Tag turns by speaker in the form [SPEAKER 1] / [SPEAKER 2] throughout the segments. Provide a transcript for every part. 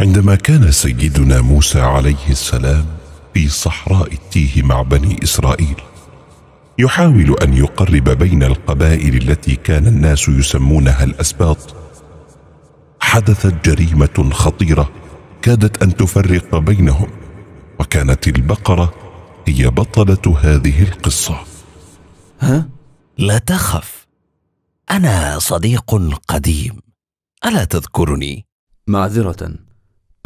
[SPEAKER 1] عندما كان سيدنا موسى عليه السلام في صحراء التيه مع بني اسرائيل يحاول ان يقرب بين القبائل التي كان الناس يسمونها الاسباط حدثت جريمه خطيره كادت ان تفرق بينهم وكانت البقره هي بطله هذه القصه ها لا تخف انا صديق قديم الا تذكرني معذره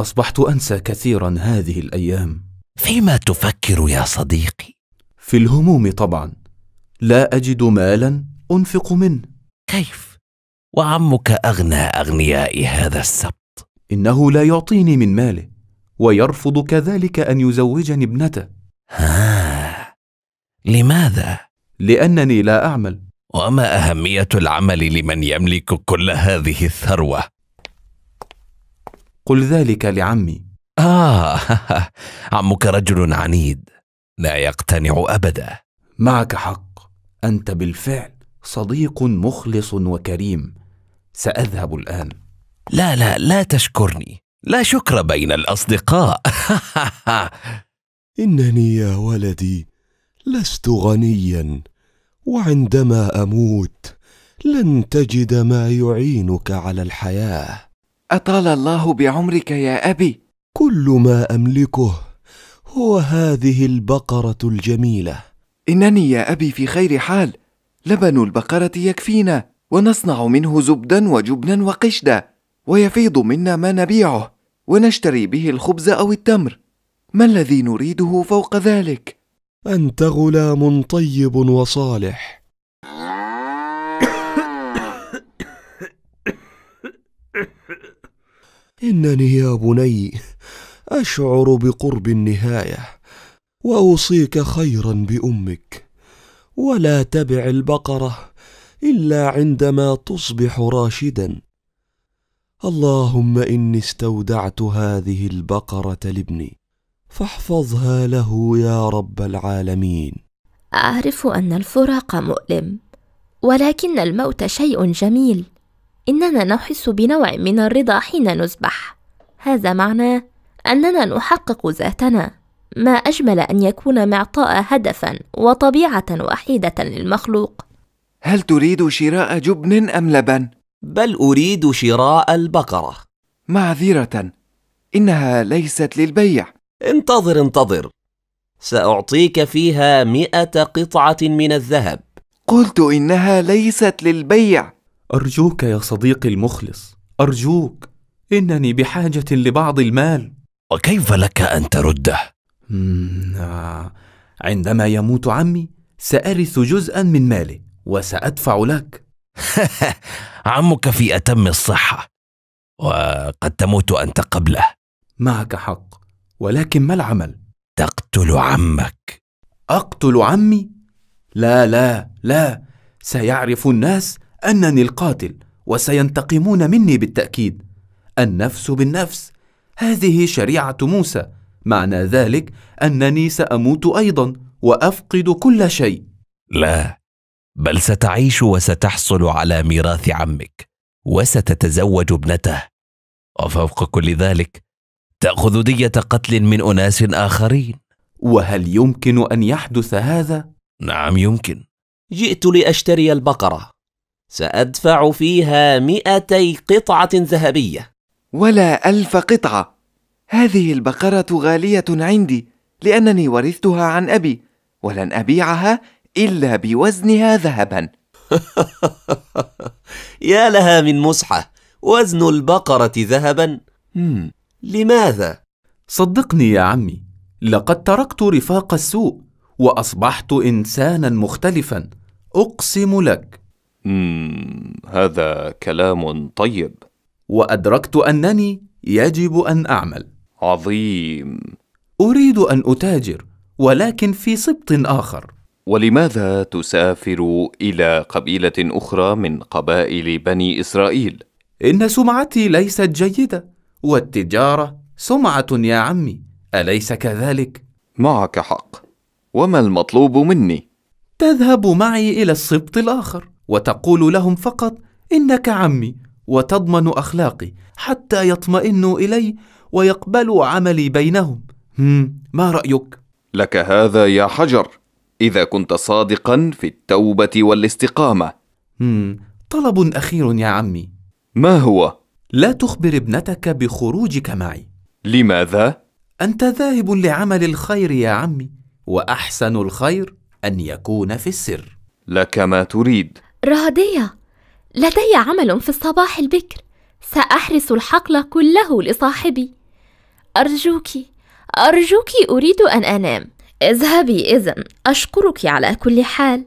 [SPEAKER 2] أصبحت أنسى كثيرا هذه الأيام فيما تفكر يا صديقي؟ في الهموم طبعا لا أجد مالا أنفق منه كيف؟ وعمك أغنى أغنياء هذا السبت إنه لا يعطيني من ماله ويرفض كذلك أن يزوجني ابنته ها لماذا؟ لأنني لا أعمل وما أهمية العمل لمن يملك كل هذه الثروة قل ذلك لعمي آه عمك رجل عنيد لا يقتنع أبدا معك حق أنت بالفعل صديق مخلص وكريم سأذهب الآن لا لا لا تشكرني
[SPEAKER 3] لا شكر بين الأصدقاء إنني يا ولدي لست غنيا وعندما أموت لن تجد ما يعينك على الحياه
[SPEAKER 4] أطال الله بعمرك يا أبي كل ما أملكه هو هذه البقرة الجميلة إنني يا أبي في خير حال لبن البقرة يكفينا ونصنع منه زبدا وجبنا وقشدا ويفيض منا ما نبيعه ونشتري به الخبز أو التمر ما الذي نريده فوق ذلك؟ أنت غلام طيب وصالح
[SPEAKER 3] انني يا بني اشعر بقرب النهايه واوصيك خيرا بامك ولا تبع البقره الا عندما تصبح راشدا اللهم اني استودعت هذه البقره لابني فاحفظها له يا رب العالمين
[SPEAKER 5] اعرف ان الفراق مؤلم ولكن الموت شيء جميل إننا نحس بنوع من الرضا حين نسبح هذا معناه أننا نحقق ذاتنا ما أجمل أن يكون معطاء هدفا وطبيعة وحيدة للمخلوق
[SPEAKER 4] هل تريد
[SPEAKER 3] شراء جبن أم لبن؟ بل أريد شراء البقرة معذرة إنها ليست للبيع انتظر انتظر سأعطيك فيها مئة قطعة من الذهب قلت إنها ليست
[SPEAKER 2] للبيع ارجوك يا صديقي المخلص ارجوك انني بحاجه لبعض المال وكيف لك ان ترده آه، عندما يموت عمي سارث جزءا من ماله وسادفع لك عمك في اتم الصحه وقد تموت انت قبله معك حق ولكن ما العمل تقتل عمك اقتل عمي لا لا لا سيعرف الناس انني القاتل وسينتقمون مني بالتاكيد النفس بالنفس هذه شريعه موسى معنى ذلك انني ساموت ايضا وافقد كل شيء لا بل ستعيش وستحصل على ميراث عمك وستتزوج ابنته وفوق كل
[SPEAKER 3] ذلك تاخذ ديه قتل من اناس اخرين وهل يمكن ان يحدث هذا نعم يمكن جئت لاشتري البقره سأدفع فيها مئتي قطعة ذهبية ولا ألف
[SPEAKER 4] قطعة هذه البقرة غالية عندي لأنني ورثتها عن أبي ولن أبيعها إلا بوزنها ذهبا
[SPEAKER 3] يا لها من مزحة وزن البقرة ذهبا
[SPEAKER 2] لماذا؟ صدقني يا عمي لقد تركت رفاق السوء وأصبحت إنسانا مختلفا أقسم لك مم هذا كلام طيب وادركت انني يجب ان اعمل عظيم اريد ان اتاجر ولكن في سبط اخر ولماذا تسافر الى قبيله اخرى من قبائل بني اسرائيل ان سمعتي ليست جيده والتجاره سمعه يا عمي اليس كذلك معك حق وما المطلوب مني تذهب معي الى السبط الاخر وتقول لهم فقط انك عمي وتضمن اخلاقي حتى يطمئنوا الي ويقبلوا عملي بينهم ما رايك
[SPEAKER 1] لك هذا
[SPEAKER 4] يا حجر اذا كنت صادقا في التوبه والاستقامه
[SPEAKER 2] طلب اخير يا عمي ما هو لا تخبر ابنتك بخروجك معي لماذا انت ذاهب لعمل الخير يا عمي واحسن الخير ان يكون في السر لك ما تريد
[SPEAKER 5] راضية لدي عمل في الصباح البكر ساحرس الحقل كله لصاحبي ارجوك ارجوك اريد ان انام اذهبي اذن اشكرك على كل حال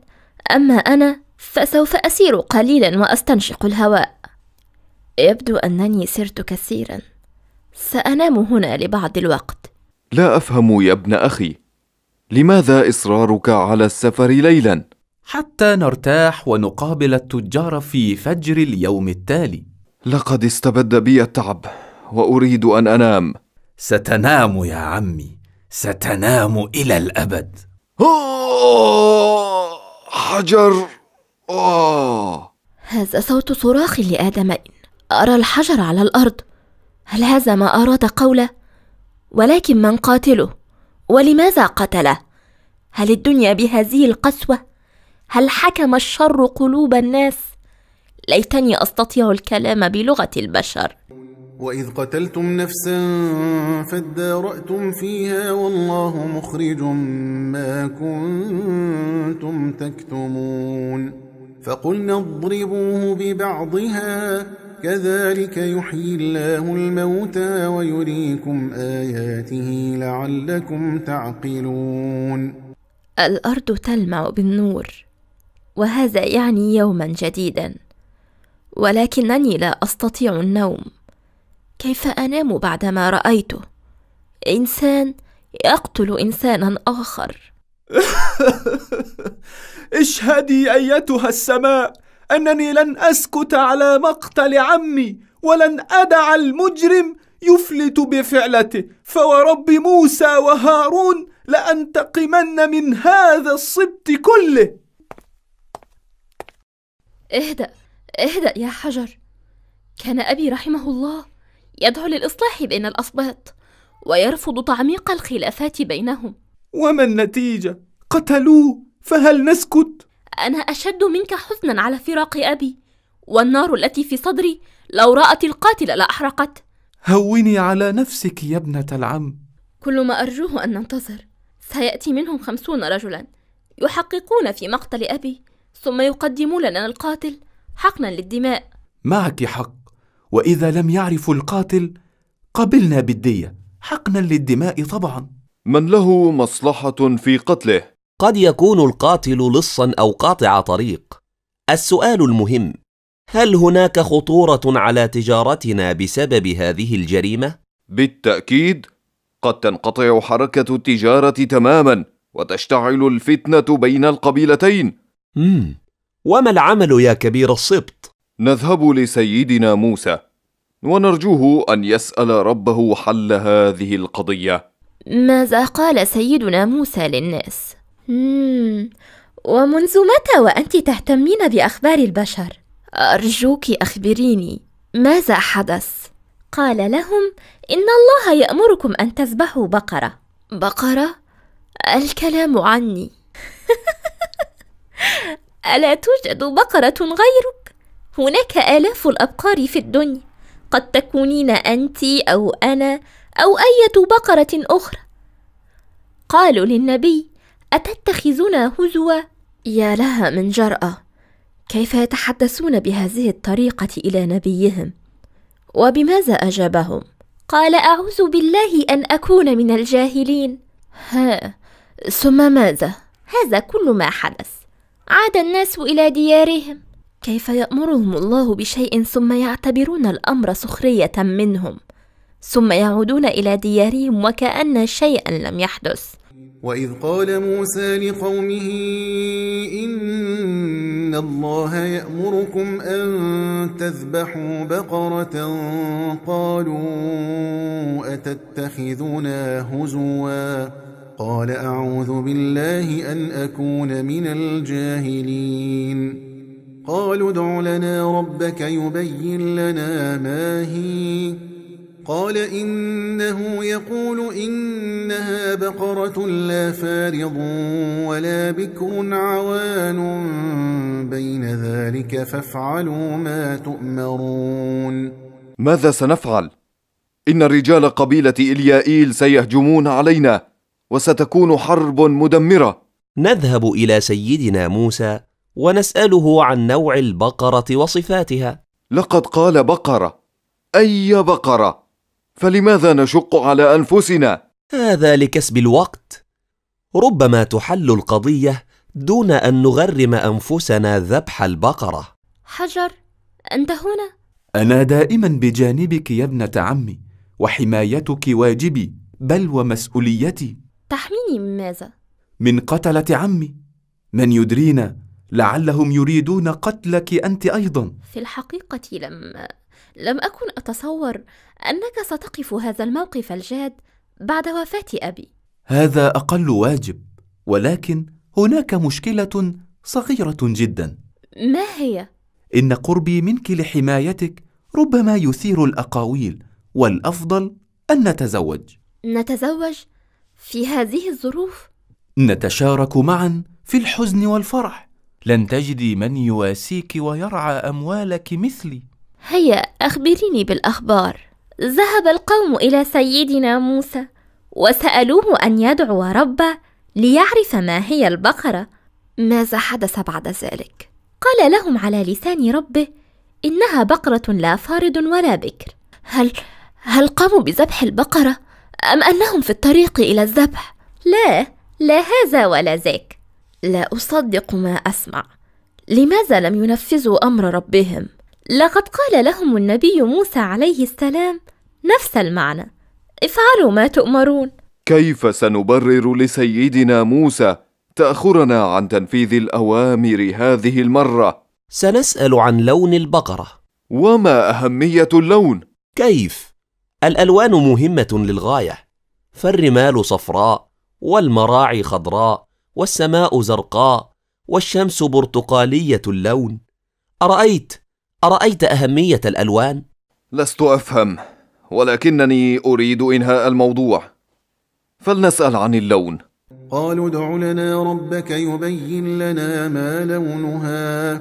[SPEAKER 5] اما انا فسوف اسير قليلا واستنشق الهواء يبدو انني سرت كثيرا سانام هنا لبعض الوقت
[SPEAKER 4] لا افهم يا ابن اخي لماذا اصرارك على السفر ليلا
[SPEAKER 2] حتى نرتاح ونقابل التجار في فجر اليوم التالي لقد استبد بي التعب واريد ان انام ستنام يا عمي ستنام الى الابد
[SPEAKER 5] آه، حجر آه. هذا صوت صراخ لادمين ارى الحجر على الارض هل هذا ما اراد قوله ولكن من قاتله ولماذا قتله هل الدنيا بهذه القسوه هل حكم الشر قلوب الناس ليتني استطيع الكلام بلغه البشر
[SPEAKER 6] واذ قتلتم نفسا فاداراتم فيها والله مخرج ما كنتم تكتمون فقلنا اضربوه ببعضها كذلك يحيي الله الموتى ويريكم اياته لعلكم تعقلون
[SPEAKER 5] الارض تلمع بالنور وهذا يعني يوما جديدا ولكنني لا استطيع النوم كيف انام بعدما رايته انسان يقتل انسانا اخر
[SPEAKER 2] اشهدي ايتها السماء انني لن اسكت على مقتل عمي ولن ادع المجرم يفلت بفعلته فورب موسى وهارون لانتقمن من هذا السبط كله
[SPEAKER 5] اهدأ اهدأ يا حجر كان أبي رحمه الله يدعو للإصلاح بين الأصباط ويرفض تعميق الخلافات بينهم
[SPEAKER 2] وما النتيجة؟
[SPEAKER 5] قتلوه فهل نسكت؟ أنا أشد منك حزنا على فراق أبي والنار التي في صدري لو رأت القاتل لأحرقت
[SPEAKER 2] هوني على نفسك يا ابنة العم
[SPEAKER 5] كل ما أرجوه أن ننتظر سيأتي منهم خمسون رجلا يحققون في مقتل أبي ثم يقدم لنا القاتل حقنا للدماء
[SPEAKER 2] معك حق واذا لم يعرفوا القاتل قبلنا بالديه حقنا للدماء طبعا من له مصلحه في
[SPEAKER 3] قتله قد يكون القاتل لصا او قاطع طريق السؤال المهم هل هناك خطوره على تجارتنا بسبب هذه الجريمه
[SPEAKER 4] بالتاكيد قد تنقطع حركه التجاره تماما وتشتعل الفتنه بين القبيلتين مم. وما العمل يا كبير السبط؟ نذهب لسيدنا موسى ونرجوه أن يسأل ربه حل هذه القضية
[SPEAKER 5] ماذا قال سيدنا موسى للناس؟ مم. ومنذ متى وأنت تهتمين بأخبار البشر؟ أرجوك أخبريني ماذا حدث؟ قال لهم إن الله يأمركم أن تذبحوا بقرة بقرة؟ الكلام عني الا توجد بقره غيرك هناك الاف الابقار في الدنيا قد تكونين انت او انا او ايه بقره اخرى قالوا للنبي اتتخذنا هزوا يا لها من جراه كيف يتحدثون بهذه الطريقه الى نبيهم وبماذا اجابهم قال اعوذ بالله ان اكون من الجاهلين ها ثم ماذا هذا كل ما حدث عاد الناس إلى ديارهم كيف يأمرهم الله بشيء ثم يعتبرون الأمر سخرية منهم ثم يعودون إلى ديارهم وكأن شيئا لم يحدث
[SPEAKER 6] وإذ قال موسى لقومه إن الله يأمركم أن تذبحوا بقرة قالوا أتتخذنا هزواً قال أعوذ بالله أن أكون من الجاهلين قالوا ادع لنا ربك يبين لنا ما هي قال إنه يقول إنها بقرة لا فارض ولا بكر عوان بين ذلك فافعلوا ما تؤمرون
[SPEAKER 4] ماذا سنفعل؟ إن رجال قبيلة إليائيل سيهجمون علينا وستكون حرب مدمرة
[SPEAKER 3] نذهب إلى سيدنا موسى ونسأله عن نوع البقرة وصفاتها لقد قال بقرة أي بقرة فلماذا نشق على أنفسنا؟ هذا لكسب الوقت ربما تحل القضية دون أن نغرم أنفسنا ذبح البقرة
[SPEAKER 5] حجر أنت هنا؟
[SPEAKER 2] أنا دائما بجانبك يا ابنة عمي وحمايتك واجبي بل ومسؤوليتي
[SPEAKER 5] تحميني من ماذا؟
[SPEAKER 2] من قتلة عمي من يدرينا لعلهم يريدون قتلك أنت أيضا
[SPEAKER 5] في الحقيقة لم لم أكن أتصور أنك ستقف هذا الموقف الجاد بعد وفاة أبي
[SPEAKER 2] هذا أقل واجب ولكن هناك مشكلة صغيرة جدا
[SPEAKER 5] ما هي؟
[SPEAKER 2] إن قربي منك لحمايتك ربما يثير الأقاويل والأفضل أن نتزوج
[SPEAKER 5] نتزوج؟ في هذه الظروف
[SPEAKER 2] نتشارك معا في الحزن والفرح لن تجدي من يواسيك ويرعى اموالك مثلي
[SPEAKER 5] هيا اخبريني بالاخبار ذهب القوم الى سيدنا موسى وسالوه ان يدعو ربه ليعرف ما هي البقره ماذا حدث بعد ذلك قال لهم على لسان ربه انها بقره لا فارض ولا بكر هل هل قاموا بذبح البقره أم أنهم في الطريق إلى الذبح؟ لا، لا هذا ولا ذاك. لا أصدق ما أسمع. لماذا لم ينفذوا أمر ربهم؟ لقد قال لهم النبي موسى عليه السلام نفس المعنى: افعلوا ما تؤمرون.
[SPEAKER 4] كيف سنبرر لسيدنا موسى تأخرنا عن تنفيذ الأوامر هذه المرة؟ سنسأل عن لون البقرة. وما أهمية اللون؟ كيف؟ الألوان
[SPEAKER 3] مهمة للغاية فالرمال صفراء والمراعي خضراء والسماء زرقاء والشمس برتقالية اللون أرأيت
[SPEAKER 4] أرأيت أهمية الألوان؟ لست أفهم ولكنني أريد إنهاء الموضوع فلنسأل عن اللون
[SPEAKER 6] قالوا ادع لنا ربك يبين لنا ما لونها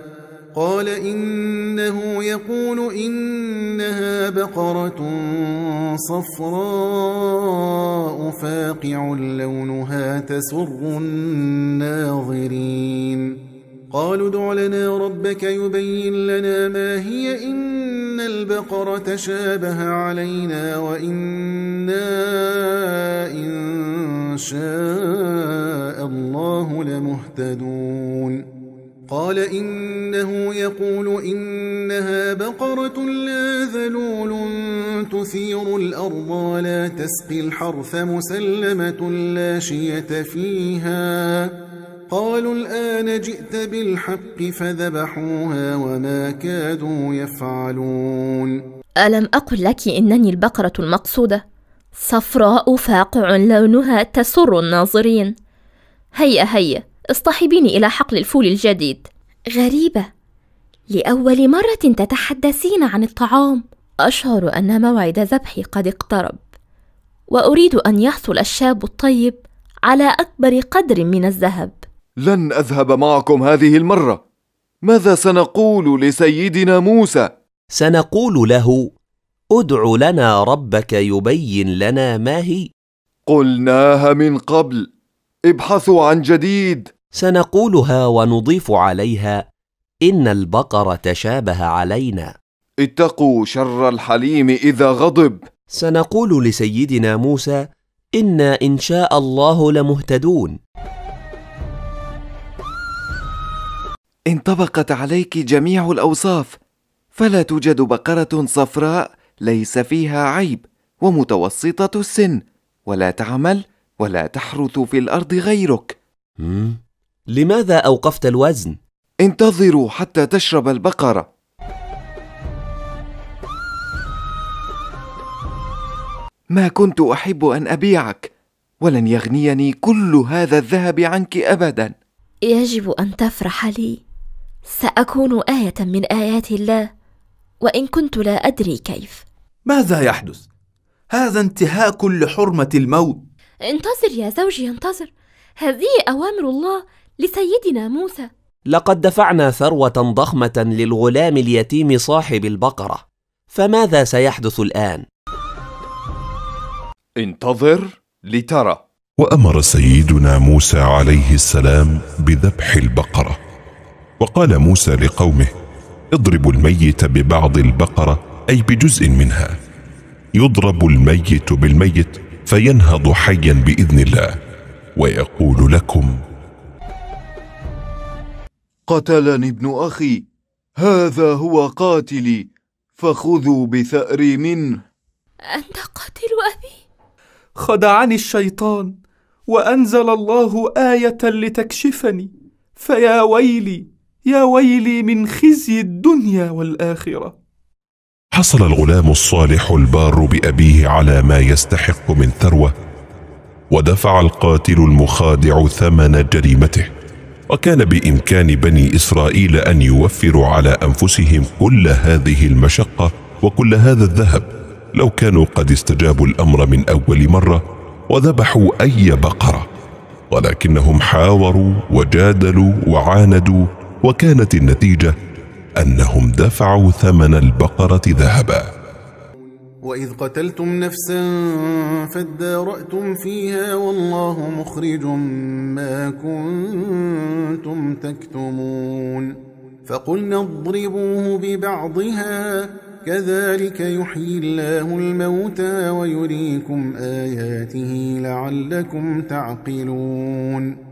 [SPEAKER 6] قال إنه يقول إنها بقرة صفراء فاقع لونها تسر الناظرين قالوا ادع لنا ربك يبين لنا ما هي إن البقرة تشابه علينا وإنا إن شاء الله لمهتدون قال إنه يقول إنها بقرة لا ذلول تثير الأرض ولا تسقي الحرث مسلمة لا شية فيها قالوا الآن جئت بالحق فذبحوها وما كادوا يفعلون
[SPEAKER 5] ألم أقل لك إنني البقرة المقصودة صفراء فاقع لونها تسر الناظرين هيا هيا اصطحبيني إلى حقل الفول الجديد غريبة لأول مرة تتحدثين عن الطعام أشعر أن موعد ذبحي قد اقترب وأريد أن يحصل الشاب الطيب على أكبر قدر من الذهب
[SPEAKER 4] لن أذهب معكم هذه المرة ماذا سنقول
[SPEAKER 3] لسيدنا موسى؟ سنقول له ادع لنا ربك يبين لنا ما هي قلناها من قبل ابحثوا عن جديد سنقولها ونضيف عليها إن البقر تشابه علينا اتقوا شر
[SPEAKER 4] الحليم إذا غضب سنقول
[SPEAKER 3] لسيدنا موسى إنا إن شاء الله لمهتدون
[SPEAKER 4] انطبقت عليك جميع الأوصاف فلا توجد بقرة صفراء ليس فيها عيب ومتوسطة السن ولا تعمل ولا تحرث في الأرض غيرك مم. لماذا أوقفت الوزن؟ انتظروا حتى تشرب البقرة ما كنت أحب أن أبيعك ولن يغنيني كل هذا الذهب عنك أبدا
[SPEAKER 5] يجب أن تفرح لي سأكون آية من آيات الله وإن كنت لا أدري كيف
[SPEAKER 2] ماذا يحدث؟ هذا انتهاك لحرمة الموت
[SPEAKER 5] انتظر يا زوجي انتظر هذه أوامر الله لسيدنا موسى
[SPEAKER 3] لقد دفعنا ثروة ضخمة للغلام اليتيم صاحب البقرة فماذا سيحدث الآن؟
[SPEAKER 1] انتظر لترى وأمر سيدنا موسى عليه السلام بذبح البقرة وقال موسى لقومه اضربوا الميت ببعض البقرة أي بجزء منها يضرب الميت بالميت فينهض حيا باذن الله ويقول لكم
[SPEAKER 4] قتلني ابن اخي هذا
[SPEAKER 2] هو قاتلي فخذوا بثاري منه
[SPEAKER 5] انت قاتل ابي
[SPEAKER 2] خدعني الشيطان وانزل الله ايه لتكشفني فيا ويلي يا ويلي من خزي الدنيا والاخره
[SPEAKER 1] حصل الغلام الصالح البار بابيه على ما يستحق من ثروه ودفع القاتل المخادع ثمن جريمته وكان بامكان بني اسرائيل ان يوفروا على انفسهم كل هذه المشقه وكل هذا الذهب لو كانوا قد استجابوا الامر من اول مره وذبحوا اي بقره ولكنهم حاوروا وجادلوا وعاندوا وكانت النتيجه أنهم دفعوا ثمن البقرة ذهبا
[SPEAKER 6] وإذ قتلتم نفسا فادارأتم فيها والله مخرج ما كنتم تكتمون فقلنا اضربوه ببعضها كذلك يحيي الله الموتى ويريكم آياته لعلكم تعقلون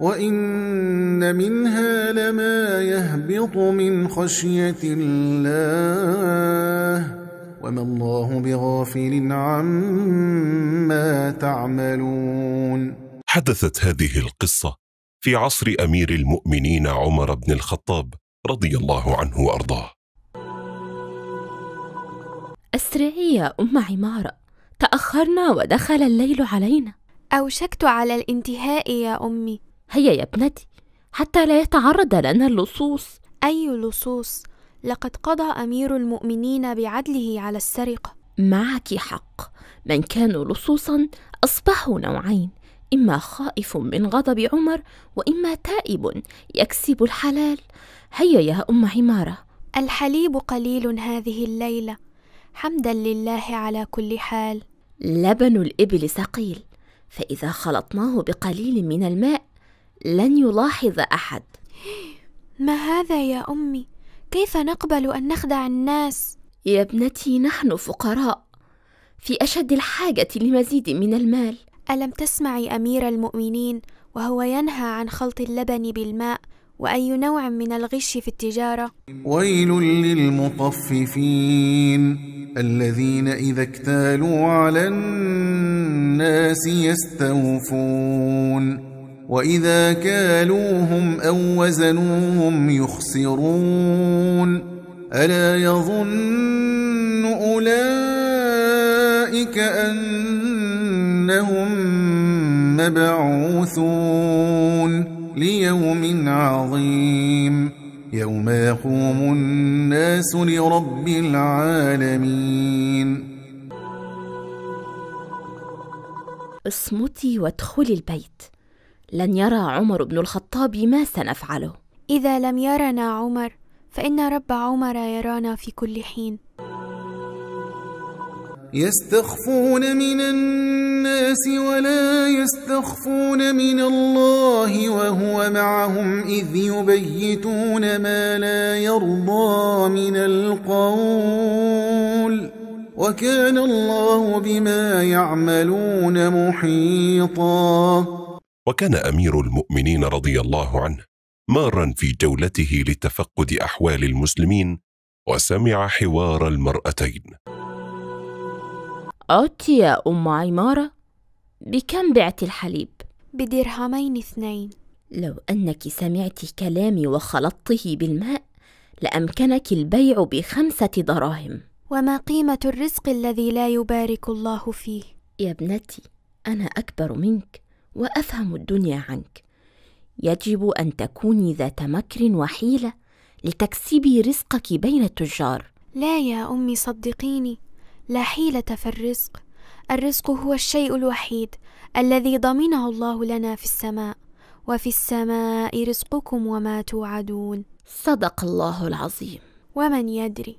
[SPEAKER 6] وإن منها لما يهبط من خشية الله وما الله بغافل عما تعملون
[SPEAKER 1] حدثت هذه القصة في عصر أمير المؤمنين عمر بن الخطاب رضي الله عنه وأرضاه
[SPEAKER 5] أسرعي يا أم عمارة تأخرنا ودخل الليل علينا أوشكت على الانتهاء يا أمي هيا يا ابنتي حتى لا يتعرض لنا
[SPEAKER 7] اللصوص أي لصوص لقد قضى أمير المؤمنين بعدله على السرقة
[SPEAKER 5] معك حق من كانوا لصوصا أصبحوا نوعين إما خائف من غضب عمر وإما تائب يكسب الحلال هيا يا أم عمارة
[SPEAKER 7] الحليب قليل هذه الليلة حمدا لله على كل حال
[SPEAKER 5] لبن الإبل ثقيل فإذا خلطناه بقليل من الماء لن يلاحظ احد ما هذا يا امي كيف نقبل ان نخدع الناس يا ابنتي نحن فقراء في اشد الحاجه لمزيد من المال الم
[SPEAKER 7] تسمعي امير المؤمنين وهو ينهى عن خلط اللبن بالماء واي نوع من الغش في التجاره
[SPEAKER 6] ويل للمطففين الذين اذا اكتالوا على الناس يستوفون واذا كالوهم او وزنوهم يخسرون الا يظن اولئك انهم مبعوثون ليوم عظيم يوم يقوم الناس لرب العالمين اصمتي
[SPEAKER 5] وادخلي البيت لن يرى عمر بن الخطاب ما سنفعله اذا
[SPEAKER 7] لم يرنا عمر فان رب عمر يرانا في كل حين
[SPEAKER 6] يستخفون من الناس ولا يستخفون من الله وهو معهم إذ يبيتون ما لا يرضى من القول وكان الله بما يعملون محيطاً
[SPEAKER 1] وكان أمير المؤمنين رضي الله عنه مارا في جولته لتفقد أحوال المسلمين وسمع حوار المرأتين
[SPEAKER 5] عدت يا أم عمارة بكم بعت الحليب؟
[SPEAKER 7] بدرهمين اثنين
[SPEAKER 5] لو أنك سمعت كلامي وخلطته بالماء لأمكنك البيع بخمسة دراهم
[SPEAKER 7] وما قيمة الرزق الذي لا يبارك الله فيه؟
[SPEAKER 5] يا ابنتي أنا أكبر منك وافهم الدنيا عنك يجب ان تكوني ذات مكر وحيله لتكسبي رزقك بين التجار
[SPEAKER 7] لا يا امي صدقيني لا حيله في الرزق الرزق هو الشيء الوحيد الذي ضمنه الله لنا في السماء وفي السماء رزقكم وما توعدون
[SPEAKER 5] صدق الله العظيم
[SPEAKER 7] ومن يدري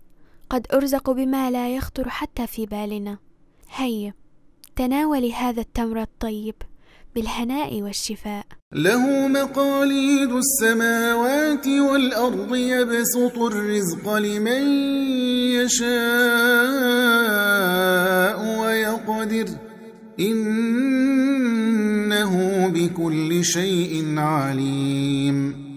[SPEAKER 7] قد ارزق بما لا يخطر حتى في بالنا هيا تناولي هذا التمر الطيب
[SPEAKER 6] بالهناء والشفاء له مقاليد السماوات والأرض يبسط الرزق لمن يشاء ويقدر إنه بكل شيء عليم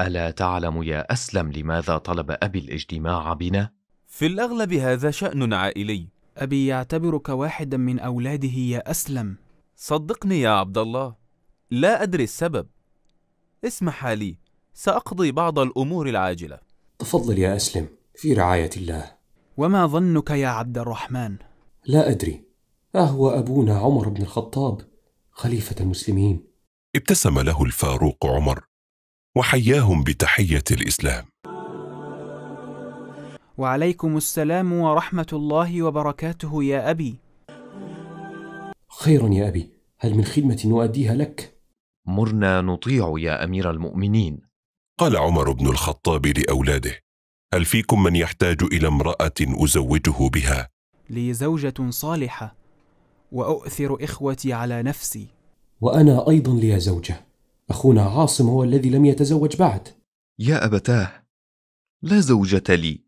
[SPEAKER 2] ألا تعلم يا أسلم لماذا طلب أبي الاجتماع بنا؟ في الأغلب هذا شأن عائلي أبي يعتبرك واحدا من أولاده يا أسلم صدقني يا عبد الله لا أدري السبب اسمح لي سأقضي بعض الأمور العاجلة تفضل يا أسلم في رعاية الله وما ظنك يا عبد الرحمن
[SPEAKER 3] لا أدري أهو أبونا عمر بن الخطاب خليفة المسلمين
[SPEAKER 1] ابتسم له الفاروق عمر وحياهم بتحية الإسلام
[SPEAKER 2] وعليكم السلام ورحمة الله وبركاته يا أبي خير يا أبي هل من خدمة نؤديها لك؟
[SPEAKER 1] مرنا نطيع يا أمير المؤمنين قال عمر بن الخطاب لأولاده هل فيكم من يحتاج إلى امرأة أزوجه بها؟
[SPEAKER 2] لي زوجة صالحة وأؤثر إخوتي على نفسي وأنا أيضا لي
[SPEAKER 4] زوجة أخونا عاصم هو الذي لم يتزوج بعد يا أبتاه
[SPEAKER 1] لا زوجة لي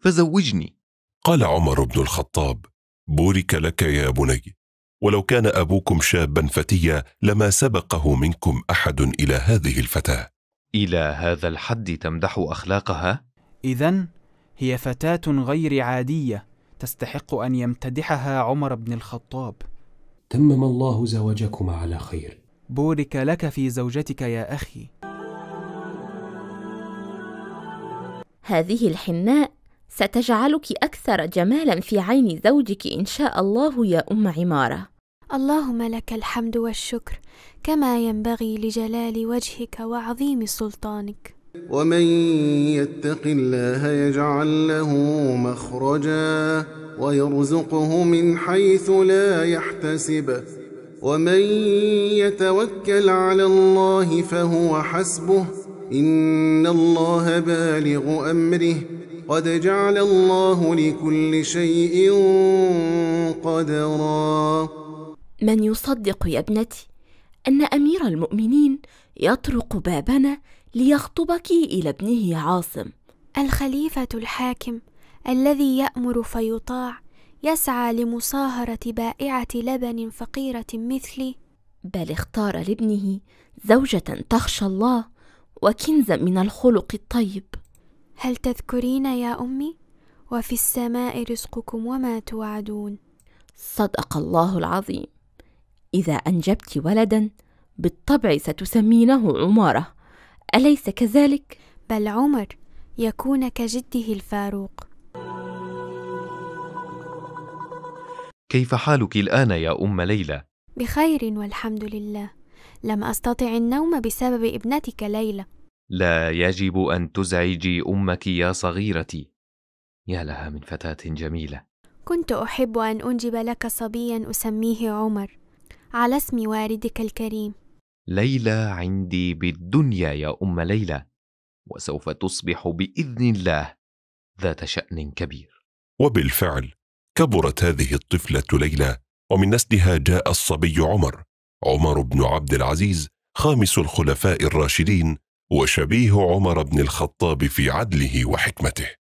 [SPEAKER 1] فزوجني قال عمر بن الخطاب بورك لك يا بني ولو كان ابوكم شابا فتيا لما سبقه منكم احد الى هذه الفتاه الى هذا الحد تمدح اخلاقها
[SPEAKER 2] اذا هي فتاه غير عاديه تستحق ان يمتدحها عمر بن الخطاب تمم الله زواجكما على خير بورك لك في زوجتك يا اخي
[SPEAKER 5] هذه الحناء ستجعلك أكثر جمالا في عين زوجك إن شاء الله يا أم عمارة
[SPEAKER 7] اللهم لك الحمد والشكر كما ينبغي لجلال وجهك وعظيم سلطانك
[SPEAKER 6] ومن يتق الله يجعل له مخرجا ويرزقه من حيث لا يحتسب ومن يتوكل على الله فهو حسبه إن الله بالغ أمره قد جعل الله لكل شيء قدرا
[SPEAKER 5] من يصدق يا ابنتي ان امير المؤمنين يطرق بابنا ليخطبك الى ابنه عاصم
[SPEAKER 7] الخليفه الحاكم الذي يامر فيطاع يسعى لمصاهره بائعه لبن فقيره مثلي
[SPEAKER 5] بل اختار لابنه زوجه تخشى الله وكنزا من الخلق الطيب
[SPEAKER 7] هل تذكرين يا أمي وفي السماء رزقكم وما توعدون
[SPEAKER 5] صدق الله العظيم إذا أنجبت ولدا بالطبع ستسمينه عمارة أليس كذلك؟ بل عمر يكون كجده الفاروق
[SPEAKER 4] كيف حالك الآن يا أم ليلى؟
[SPEAKER 7] بخير والحمد لله لم أستطع النوم بسبب ابنتك ليلى
[SPEAKER 4] لا يجب ان تزعجي امك يا صغيرتي يا لها من فتاه جميله
[SPEAKER 7] كنت احب ان انجب لك صبيا اسميه عمر على اسم والدك الكريم
[SPEAKER 4] ليلى عندي بالدنيا يا ام ليلى وسوف تصبح
[SPEAKER 1] باذن الله ذات شان كبير وبالفعل كبرت هذه الطفله ليلى ومن نسلها جاء الصبي عمر عمر بن عبد العزيز خامس الخلفاء الراشدين وشبيه عمر بن الخطاب في عدله وحكمته